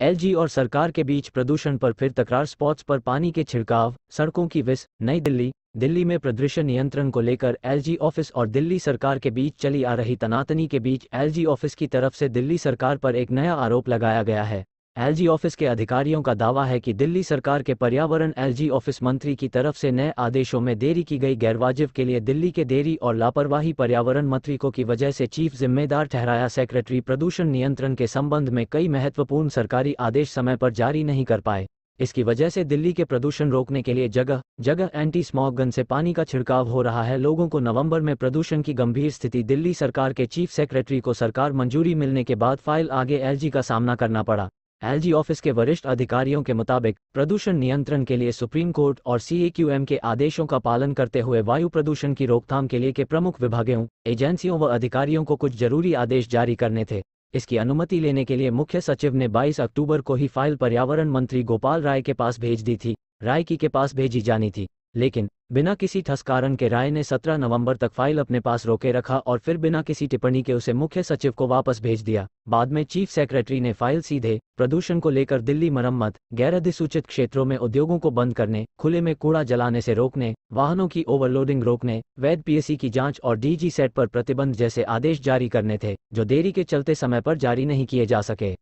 LG और सरकार के बीच प्रदूषण पर फिर तकरार स्पॉट्स पर पानी के छिड़काव सड़कों की विस नई दिल्ली दिल्ली में प्रदूषण नियंत्रण को लेकर एलजी ऑफिस और दिल्ली सरकार के बीच चली आ रही तनातनी के बीच एलजी ऑफिस की तरफ से दिल्ली सरकार पर एक नया आरोप लगाया गया है एलजी ऑफिस के अधिकारियों का दावा है कि दिल्ली सरकार के पर्यावरण एलजी ऑफिस मंत्री की तरफ से नए आदेशों में देरी की गई गैरवाजिब के लिए दिल्ली के देरी और लापरवाही पर्यावरण मंत्री को की वजह से चीफ जिम्मेदार ठहराया सेक्रेटरी प्रदूषण नियंत्रण के संबंध में कई महत्वपूर्ण सरकारी आदेश समय पर जारी नहीं कर पाए इसकी वजह से दिल्ली के प्रदूषण रोकने के लिए जगह जगह एंटी स्मॉक गन से पानी का छिड़काव हो रहा है लोगों को नवंबर में प्रदूषण की गंभीर स्थिति दिल्ली सरकार के चीफ सेक्रेटरी को सरकार मंजूरी मिलने के बाद फाइल आगे एलजी का सामना करना पड़ा एलजी ऑफिस के वरिष्ठ अधिकारियों के मुताबिक प्रदूषण नियंत्रण के लिए सुप्रीम कोर्ट और सीएक्यूएम के आदेशों का पालन करते हुए वायु प्रदूषण की रोकथाम के लिए के प्रमुख विभागों एजेंसियों व अधिकारियों को कुछ जरूरी आदेश जारी करने थे इसकी अनुमति लेने के लिए मुख्य सचिव ने 22 अक्टूबर को ही फाइल पर्यावरण मंत्री गोपाल राय के पास भेज दी थी राय की के पास भेजी जानी थी लेकिन बिना किसी ठस कारण के राय ने 17 नवंबर तक फाइल अपने पास रोके रखा और फिर बिना किसी टिप्पणी के उसे मुख्य सचिव को वापस भेज दिया बाद में चीफ सेक्रेटरी ने फाइल सीधे प्रदूषण को लेकर दिल्ली मरम्मत गैर अधिसूचित क्षेत्रों में उद्योगों को बंद करने खुले में कूड़ा जलाने से रोकने वाहनों की ओवरलोडिंग रोकने वैध पीएससी की जाँच और डीजी सेट पर प्रतिबंध जैसे आदेश जारी करने थे जो देरी के चलते समय पर जारी नहीं किए जा सके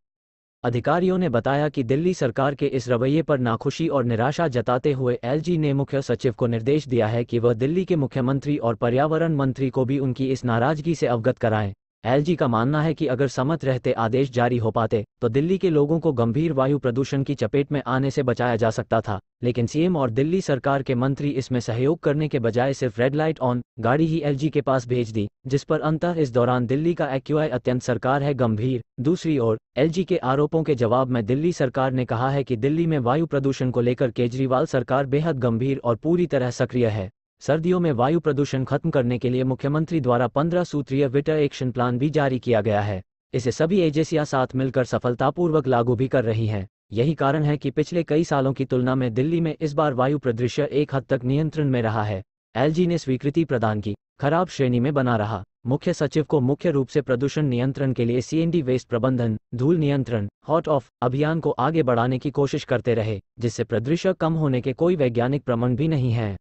अधिकारियों ने बताया कि दिल्ली सरकार के इस रवैये पर नाखुशी और निराशा जताते हुए एलजी ने मुख्य सचिव को निर्देश दिया है कि वह दिल्ली के मुख्यमंत्री और पर्यावरण मंत्री को भी उनकी इस नाराजगी से अवगत कराएं एलजी का मानना है कि अगर समत रहते आदेश जारी हो पाते तो दिल्ली के लोगों को गंभीर वायु प्रदूषण की चपेट में आने से बचाया जा सकता था लेकिन सीएम और दिल्ली सरकार के मंत्री इसमें सहयोग करने के बजाय सिर्फ रेड लाइट ऑन गाड़ी ही एलजी के पास भेज दी जिस पर अंतर इस दौरान दिल्ली का एक्यूआई अत्यंत सरकार है गंभीर दूसरी ओर एलजी के आरोपों के जवाब में दिल्ली सरकार ने कहा है कि दिल्ली में वायु प्रदूषण को लेकर केजरीवाल सरकार बेहद गंभीर और पूरी तरह सक्रिय है सर्दियों में वायु प्रदूषण खत्म करने के लिए मुख्यमंत्री द्वारा पंद्रह सूत्रीय विटर एक्शन प्लान भी जारी किया गया है इसे सभी एजेंसियां साथ मिलकर सफलतापूर्वक लागू भी कर रही हैं यही कारण है कि पिछले कई सालों की तुलना में दिल्ली में इस बार वायु प्रदृश्य एक हद तक नियंत्रण में रहा है एल ने स्वीकृति प्रदान की खराब श्रेणी में बना रहा मुख्य सचिव को मुख्य रूप से प्रदूषण नियंत्रण के लिए सीएनडी वेस्ट प्रबंधन धूल नियंत्रण हॉट ऑफ अभियान को आगे बढ़ाने की कोशिश करते रहे जिससे प्रदृश्य कम होने के कोई वैज्ञानिक प्रमाण भी नहीं है